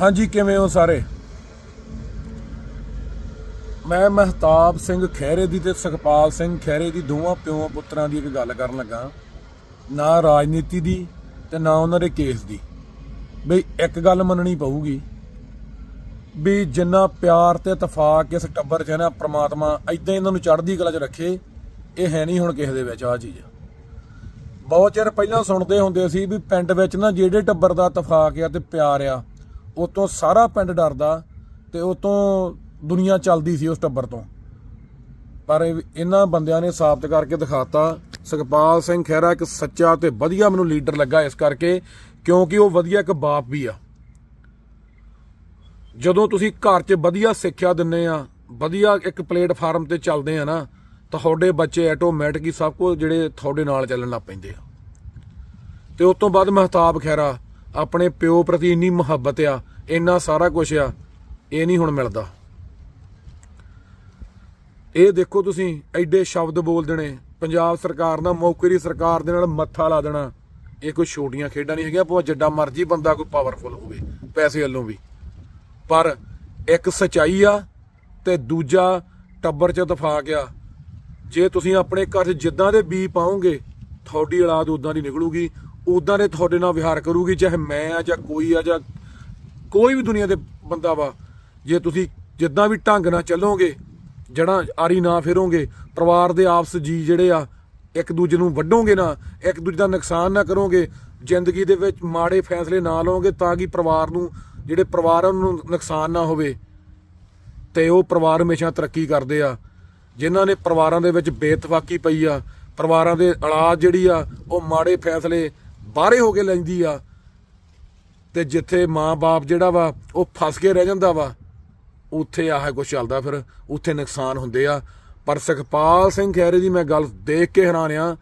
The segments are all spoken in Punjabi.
ਹਾਂਜੀ ਕਿਵੇਂ ਹੋ ਸਾਰੇ ਮੈਂ ਮਹਤਾਬ ਸਿੰਘ ਖੈਰੇ ਦੀ ਤੇ ਸੁਖਪਾਲ ਸਿੰਘ ਖੈਰੇ ਦੀ ਦੋਵਾਂ ਪਿਓ ਪੁੱਤਰਾਂ ਦੀ ਇੱਕ ਗੱਲ ਕਰਨ ਲੱਗਾ ਨਾ ਰਾਜਨੀਤੀ ਦੀ ਤੇ ਨਾ ਉਹਨਾਂ ਦੇ ਕੇਸ ਦੀ ਬਈ ਇੱਕ ਗੱਲ ਮੰਨਣੀ ਪਊਗੀ ਵੀ ਜਿੰਨਾ ਪਿਆਰ ਤੇ ਇਤਫਾਕ ਇਸ ਟੱਬਰ 'ਚ ਹੈ ਨਾ ਪ੍ਰਮਾਤਮਾ ਐਦਾਂ ਇਹਨਾਂ ਨੂੰ ਚੜ੍ਹਦੀ ਕਲਾ 'ਚ ਰੱਖੇ ਇਹ ਹੈ ਨਹੀਂ ਹੁਣ ਕਿਸੇ ਦੇ ਵਿੱਚ ਆ ਚੀਜ਼ ਬਹੁਤ ਚਿਰ ਪਹਿਲਾਂ ਸੁਣਦੇ ਹੁੰਦੇ ਸੀ ਵੀ ਪਿੰਡ ਵਿੱਚ ਨਾ ਜਿਹੜੇ ਟੱਬਰ ਦਾ ਇਤਫਾਕ ਆ ਤੇ ਪਿਆਰ ਆ ਉਤੋਂ ਸਾਰਾ ਪਿੰਡ ਡਰਦਾ ਤੇ ਉਤੋਂ ਦੁਨੀਆ ਚੱਲਦੀ ਸੀ ਉਸ ਟੱਬਰ ਤੋਂ ਪਰ ਇਹਨਾਂ ਬੰਦਿਆਂ ਨੇ ਸਾਬਤ ਕਰਕੇ ਦਿਖਾਤਾ ਸੁਖਪਾਲ ਸਿੰਘ ਖਹਿਰਾ ਇੱਕ ਸੱਚਾ ਤੇ ਵਧੀਆ ਮੈਨੂੰ ਲੀਡਰ ਲੱਗਾ ਇਸ ਕਰਕੇ ਕਿਉਂਕਿ ਉਹ ਵਧੀਆ ਇੱਕ ਬਾਪ ਵੀ ਆ ਜਦੋਂ ਤੁਸੀਂ ਘਰ 'ਚ ਵਧੀਆ ਸਿੱਖਿਆ ਦਿੰਨੇ ਆ ਵਧੀਆ ਇੱਕ ਪਲੇਟਫਾਰਮ ਤੇ ਚੱਲਦੇ ਆ ਨਾ ਤੁਹਾਡੇ ਬੱਚੇ ਆਟੋਮੈਟਿਕ ਹੀ ਸਭ ਕੁਝ ਜਿਹੜੇ ਤੁਹਾਡੇ ਨਾਲ ਚੱਲਣ ਲੱਗ ਪੈਂਦੇ ਆ ਤੇ ਉਸ ਤੋਂ ਬਾਅਦ ਮਹਤਾਬ ਖੈਰਾ ਆਪਣੇ ਪਿਓ ਪ੍ਰਤੀ ਇੰਨੀ ਮੁਹੱਬਤ ਆ ਇੰਨਾ ਸਾਰਾ ਕੁਝ ਆ ਇਹ ਨਹੀਂ ਹੁਣ ਮਿਲਦਾ ਇਹ ਦੇਖੋ ਤੁਸੀਂ ਐਡੇ ਸ਼ਬਦ ਬੋਲ ਦੇਣੇ ਪੰਜਾਬ ਸਰਕਾਰ ਨਾਲ ਮੌਕਰੀ ਸਰਕਾਰ ਦੇ ਨਾਲ ਮੱਥਾ ਲਾ ਦੇਣਾ ਇਹ ਕੋਈ ਛੋਟੀਆਂ ਖੇਡਾਂ ਨਹੀਂ ਹੈਗੀਆਂ ਭਾਵੇਂ ਜਿੱਡਾ ਮਰਜ਼ੀ ਬੰਦਾ ਕੋਈ ਪਾਵਰਫੁਲ ਹੋਵੇ ਪੈਸੇ ਵੱਲੋਂ ਵੀ ਪਰ ਇੱਕ ਸਚਾਈ ਆ ਤੇ ਦੂਜਾ ਟੱਬਰ 'ਚ ਦਫਾ ਗਿਆ ਜੇ ਤੁਸੀਂ ਆਪਣੇ ਘਰ 'ਚ ਜਿੱਦਾਂ ਦੇ ਬੀ ਪਾਉਂਗੇ ਤੁਹਾਡੀ ਔਲਾਦ ਉਦਾਂ ਦੀ ਨਿਕਲੂਗੀ ਉਦਾਂ ਦੇ ਤੁਹਾਡੇ ਨਾਲ ਵਿਹਾਰ ਕਰੂਗੀ ਚਾਹੇ ਮੈਂ ਆ ਜਾਂ ਕੋਈ ਆ ਜਾਂ ਕੋਈ ਵੀ ਦੁਨੀਆ ਦੇ ਬੰਦਾ ਵਾ ਜੇ ਤੁਸੀਂ ਜਿੱਦਾਂ ਵੀ ਢੰਗ ਨਾਲ ਚੱਲੋਗੇ ਜਣਾ ਆਰੀ ਨਾ ਫੇਰੋਗੇ ਪਰਿਵਾਰ ਦੇ ਆਪਸ ਜੀ ਜਿਹੜੇ ਆ ਇੱਕ ਦੂਜੇ ਨੂੰ ਵੱਡੋਗੇ ਨਾ ਇੱਕ ਦੂਜੇ ਦਾ ਨੁਕਸਾਨ ਨਾ ਕਰੋਗੇ ਜ਼ਿੰਦਗੀ ਦੇ ਵਿੱਚ ਮਾੜੇ ਫੈਸਲੇ ਨਾ ਲਓਗੇ ਤਾਂ ਕਿ ਪਰਿਵਾਰ ਨੂੰ ਜਿਹੜੇ ਪਰਿਵਾਰ ਨੂੰ ਨੁਕਸਾਨ ਨਾ ਹੋਵੇ ਤੇ ਉਹ ਪਰਿਵਾਰ ਹਮੇਸ਼ਾ ਤਰੱਕੀ ਕਰਦੇ ਆ ਜਿਨ੍ਹਾਂ ਨੇ ਪਰਿਵਾਰਾਂ ਦੇ ਵਿੱਚ ਬੇਤਫਾਕੀ ਪਈ ਆ ਪਰਿਵਾਰਾਂ ਦੇ ਔਲਾਦ ਜਿਹੜੀ ਆ ਉਹ ਮਾੜੇ ਫੈਸਲੇ ਬਾਹਰੇ ਹੋ ਕੇ ਲੈਂਦੀ ਆ ਤੇ ਜਿੱਥੇ ਮਾਂ-ਬਾਪ ਜਿਹੜਾ ਵਾ ਉਹ ਫਸ ਕੇ ਰਹਿ ਜਾਂਦਾ ਵਾ ਉੱਥੇ ਆਹ ਕੁਝ ਚੱਲਦਾ ਫਿਰ ਉੱਥੇ ਨੁਕਸਾਨ ਹੁੰਦੇ ਆ ਪਰ ਸੁਖਪਾਲ ਸਿੰਘ ਖੈਰੇ ਦੀ ਮੈਂ ਗੱਲ ਦੇਖ ਕੇ ਹੈਰਾਨ ਆ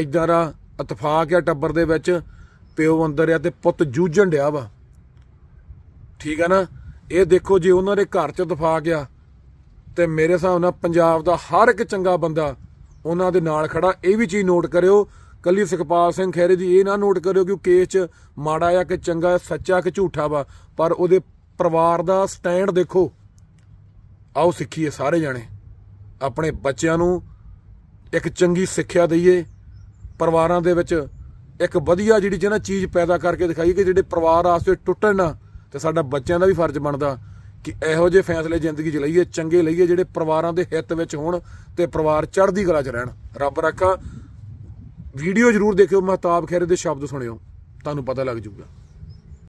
ਐਦਾਂ ਦਾ ਇਤਫਾਕ ਆ ਟੱਬਰ ਦੇ ਵਿੱਚ ਪਿਓ ਅੰਦਰ ਆ ਤੇ ਪੁੱਤ ਜੂਝਣ ਡਿਆ ਵਾ ਠੀਕ ਆ ਨਾ ਇਹ ਦੇਖੋ ਜੇ ਉਹਨਾਂ ਦੇ ਘਰ ਚ ਇਤਫਾਕ ਆ ਤੇ ਮੇਰੇ ਹਿਸਾਬ ਨਾਲ ਪੰਜਾਬ ਦਾ ਹਰ ਇੱਕ ਚੰਗਾ ਬੰਦਾ ਉਹਨਾਂ ਦੇ ਨਾਲ ਖੜਾ ਇਹ ਵੀ ਚੀਜ਼ ਨੋਟ ਕਰਿਓ ਕੱਲੀ ਸੁਖਪਾਲ ਸਿੰਘ ਖੈਰੇ ਦੀ ਇਹ ਨਾ ਨੋਟ ਕਰਿਓ ਕਿ ਉਹ ਕੇਸ 'ਚ ਮਾੜਾ ਆ ਕਿ ਚੰਗਾ ਸੱਚਾ ਕਿ ਝੂਠਾ ਵਾ ਪਰ ਉਹਦੇ ਪਰਿਵਾਰ ਦਾ ਸਟੈਂਡ ਦੇਖੋ ਆਓ ਸਿੱਖੀਏ ਸਾਰੇ ਜਾਣੇ ਆਪਣੇ ਬੱਚਿਆਂ ਨੂੰ ਇੱਕ ਚੰਗੀ ਸਿੱਖਿਆ ਦਈਏ ਪਰਿਵਾਰਾਂ ਦੇ ਵਿੱਚ ਇੱਕ ਵਧੀਆ ਜਿਹੜੀ ਜਿਹਨਾਂ ਚੀਜ਼ ਪੈਦਾ ਕਰਕੇ ਦਿਖਾਈ ਕਿ ਜਿਹੜੇ ਪਰਿਵਾਰ ਆਸਤੇ ਟੁੱਟਣ ਤੇ ਸਾਡਾ ਬੱਚਿਆਂ ਦਾ ਵੀ ਫਰਜ਼ ਬਣਦਾ ਕਿ ਇਹੋ ਜਿਹੇ ਫੈਸਲੇ ਜ਼ਿੰਦਗੀ 'ਚ ਲਈਏ ਚੰਗੇ ਲਈਏ ਜਿਹੜੇ ਪਰਿਵਾਰਾਂ ਦੇ ਹਿੱਤ ਵਿੱਚ ਹੋਣ ਤੇ ਪਰਿਵਾਰ ਚੜ੍ਹਦੀ ਕਲਾ 'ਚ ਰਹਿਣ ਰੱਬ ਰੱਖਾ ਵੀਡੀਓ ਜ਼ਰੂਰ ਦੇਖਿਓ ਮਹਤਾਬ ਖੈਰੇ ਦੇ ਸ਼ਬਦ ਸੁਣਿਓ ਤੁਹਾਨੂੰ ਪਤਾ ਲੱਗ ਜਾਊਗਾ